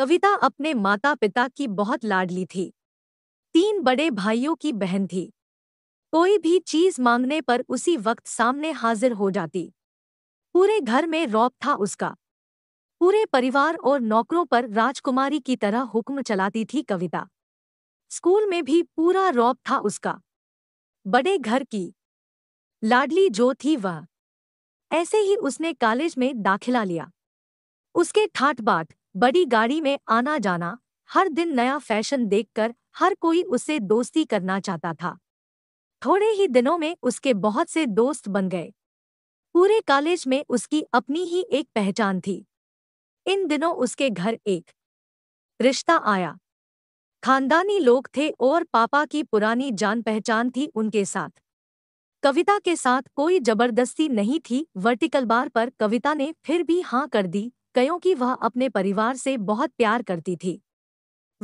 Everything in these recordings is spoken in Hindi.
कविता अपने माता पिता की बहुत लाडली थी तीन बड़े भाइयों की बहन थी कोई भी चीज मांगने पर उसी वक्त सामने हाजिर हो जाती पूरे घर में रौब था उसका पूरे परिवार और नौकरों पर राजकुमारी की तरह हुक्म चलाती थी कविता स्कूल में भी पूरा रौब था उसका बड़े घर की लाडली जो थी वह ऐसे ही उसने कॉलेज में दाखिला लिया उसके ठाट बाट बड़ी गाड़ी में आना जाना हर दिन नया फैशन देखकर हर कोई उससे दोस्ती करना चाहता था थोड़े ही दिनों में उसके बहुत से दोस्त बन गए पूरे कॉलेज में उसकी अपनी ही एक पहचान थी इन दिनों उसके घर एक रिश्ता आया खानदानी लोग थे और पापा की पुरानी जान पहचान थी उनके साथ कविता के साथ कोई जबरदस्ती नहीं थी वर्टिकल बार पर कविता ने फिर भी हाँ कर दी क्योंकि वह अपने परिवार से बहुत प्यार करती थी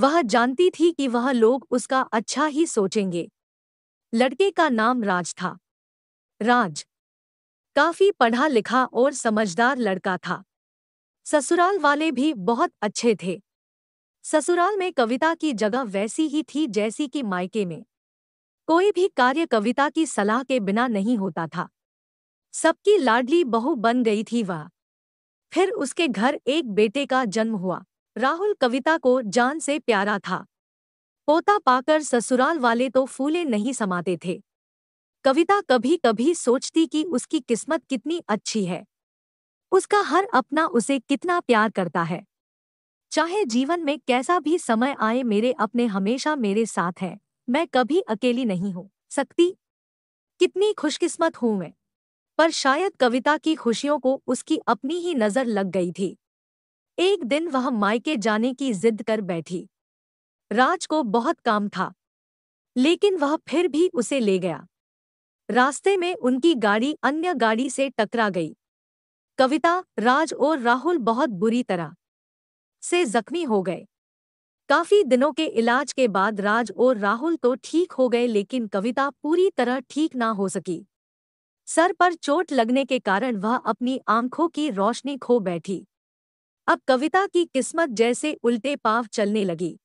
वह जानती थी कि वह लोग उसका अच्छा ही सोचेंगे लड़के का नाम राज था राज काफी पढ़ा लिखा और समझदार लड़का था ससुराल वाले भी बहुत अच्छे थे ससुराल में कविता की जगह वैसी ही थी जैसी कि मायके में कोई भी कार्य कविता की सलाह के बिना नहीं होता था सबकी लाडली बहू बन गई थी वह फिर उसके घर एक बेटे का जन्म हुआ राहुल कविता को जान से प्यारा था पोता पाकर ससुराल वाले तो फूले नहीं समाते थे कविता कभी कभी सोचती कि उसकी किस्मत कितनी अच्छी है उसका हर अपना उसे कितना प्यार करता है चाहे जीवन में कैसा भी समय आए मेरे अपने हमेशा मेरे साथ हैं मैं कभी अकेली नहीं हूं सकती कितनी खुशकिस्मत हूं मैं पर शायद कविता की खुशियों को उसकी अपनी ही नजर लग गई थी एक दिन वह मायके जाने की जिद कर बैठी राज को बहुत काम था लेकिन वह फिर भी उसे ले गया रास्ते में उनकी गाड़ी अन्य गाड़ी से टकरा गई कविता राज और राहुल बहुत बुरी तरह से जख्मी हो गए काफी दिनों के इलाज के बाद राज और राहुल तो ठीक हो गए लेकिन कविता पूरी तरह ठीक ना हो सकी सर पर चोट लगने के कारण वह अपनी आंखों की रोशनी खो बैठी अब कविता की किस्मत जैसे उल्टे पाव चलने लगी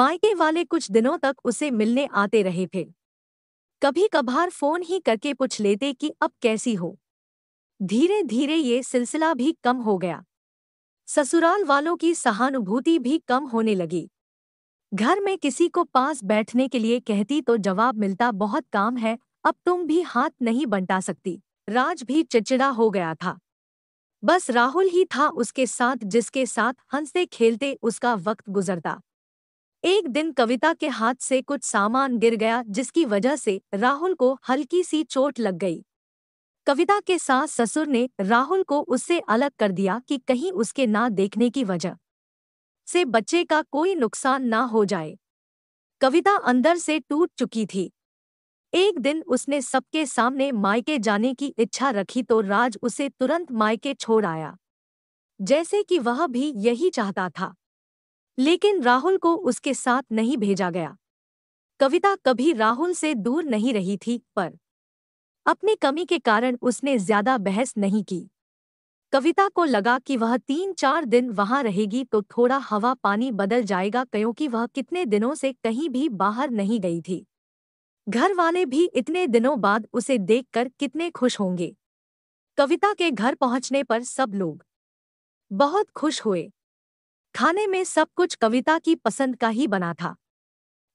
मायके वाले कुछ दिनों तक उसे मिलने आते रहे थे कभी कभार फोन ही करके पूछ लेते कि अब कैसी हो धीरे धीरे ये सिलसिला भी कम हो गया ससुराल वालों की सहानुभूति भी कम होने लगी घर में किसी को पास बैठने के लिए कहती तो जवाब मिलता बहुत काम है अब तुम भी हाथ नहीं बंटा सकती राज भी चिड़चिड़ा हो गया था बस राहुल ही था उसके साथ जिसके साथ हंसते खेलते उसका वक्त गुजरता एक दिन कविता के हाथ से कुछ सामान गिर गया जिसकी वजह से राहुल को हल्की सी चोट लग गई कविता के सास ससुर ने राहुल को उससे अलग कर दिया कि कहीं उसके ना देखने की वजह से बच्चे का कोई नुकसान ना हो जाए कविता अंदर से टूट चुकी थी एक दिन उसने सबके सामने मायके जाने की इच्छा रखी तो राज उसे तुरंत मायके छोड़ आया जैसे कि वह भी यही चाहता था लेकिन राहुल को उसके साथ नहीं भेजा गया कविता कभी राहुल से दूर नहीं रही थी पर अपनी कमी के कारण उसने ज्यादा बहस नहीं की कविता को लगा कि वह तीन चार दिन वहां रहेगी तो थोड़ा हवा पानी बदल जाएगा क्योंकि वह कितने दिनों से कहीं भी बाहर नहीं गई थी घर वाले भी इतने दिनों बाद उसे देखकर कितने खुश होंगे कविता के घर पहुंचने पर सब लोग बहुत खुश हुए खाने में सब कुछ कविता की पसंद का ही बना था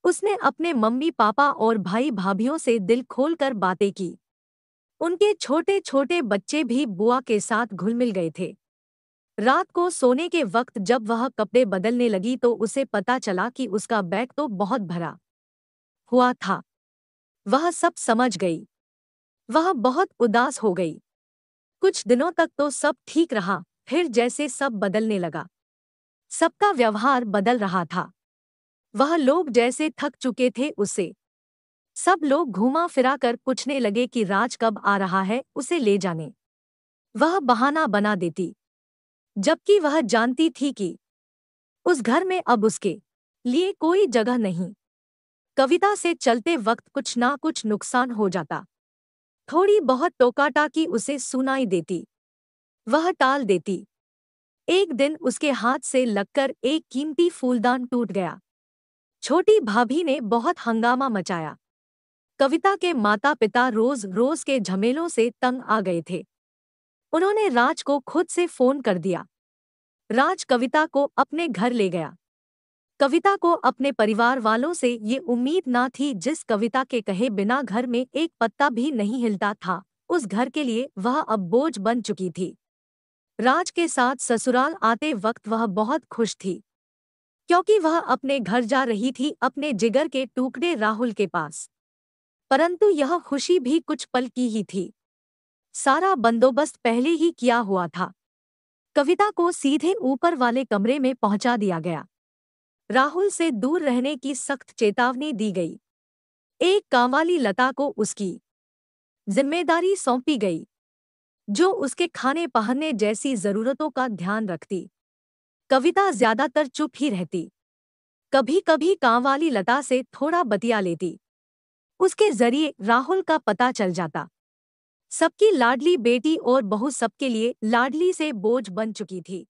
उसने अपने मम्मी पापा और भाई भाभीियों से दिल खोलकर बातें की उनके छोटे छोटे बच्चे भी बुआ के साथ घुल मिल गए थे रात को सोने के वक्त जब वह कपड़े बदलने लगी तो उसे पता चला कि उसका बैग तो बहुत भरा हुआ था वह सब समझ गई वह बहुत उदास हो गई कुछ दिनों तक तो सब ठीक रहा फिर जैसे सब बदलने लगा सबका व्यवहार बदल रहा था वह लोग जैसे थक चुके थे उसे सब लोग घूमा फिरा कर पूछने लगे कि राज कब आ रहा है उसे ले जाने वह बहाना बना देती जबकि वह जानती थी कि उस घर में अब उसके लिए कोई जगह नहीं कविता से चलते वक्त कुछ ना कुछ नुकसान हो जाता थोड़ी बहुत टोकाटाकी उसे सुनाई देती वह टाल देती एक दिन उसके हाथ से लगकर एक कीमती फूलदान टूट गया छोटी भाभी ने बहुत हंगामा मचाया कविता के माता पिता रोज रोज के झमेलों से तंग आ गए थे उन्होंने राज को खुद से फोन कर दिया राज कविता को अपने घर ले गया कविता को अपने परिवार वालों से ये उम्मीद ना थी जिस कविता के कहे बिना घर में एक पत्ता भी नहीं हिलता था उस घर के लिए वह अब बोझ बन चुकी थी राज के साथ ससुराल आते वक्त वह बहुत खुश थी क्योंकि वह अपने घर जा रही थी अपने जिगर के टुकड़े राहुल के पास परंतु यह खुशी भी कुछ पल की ही थी सारा बंदोबस्त पहले ही किया हुआ था कविता को सीधे ऊपर वाले कमरे में पहुंचा दिया गया राहुल से दूर रहने की सख्त चेतावनी दी गई एक कांवाली लता को उसकी जिम्मेदारी सौंपी गई जो उसके खाने पहनने जैसी जरूरतों का ध्यान रखती कविता ज्यादातर चुप ही रहती कभी कभी कामवाली लता से थोड़ा बतिया लेती उसके जरिए राहुल का पता चल जाता सबकी लाडली बेटी और बहू सबके लिए लाडली से बोझ बन चुकी थी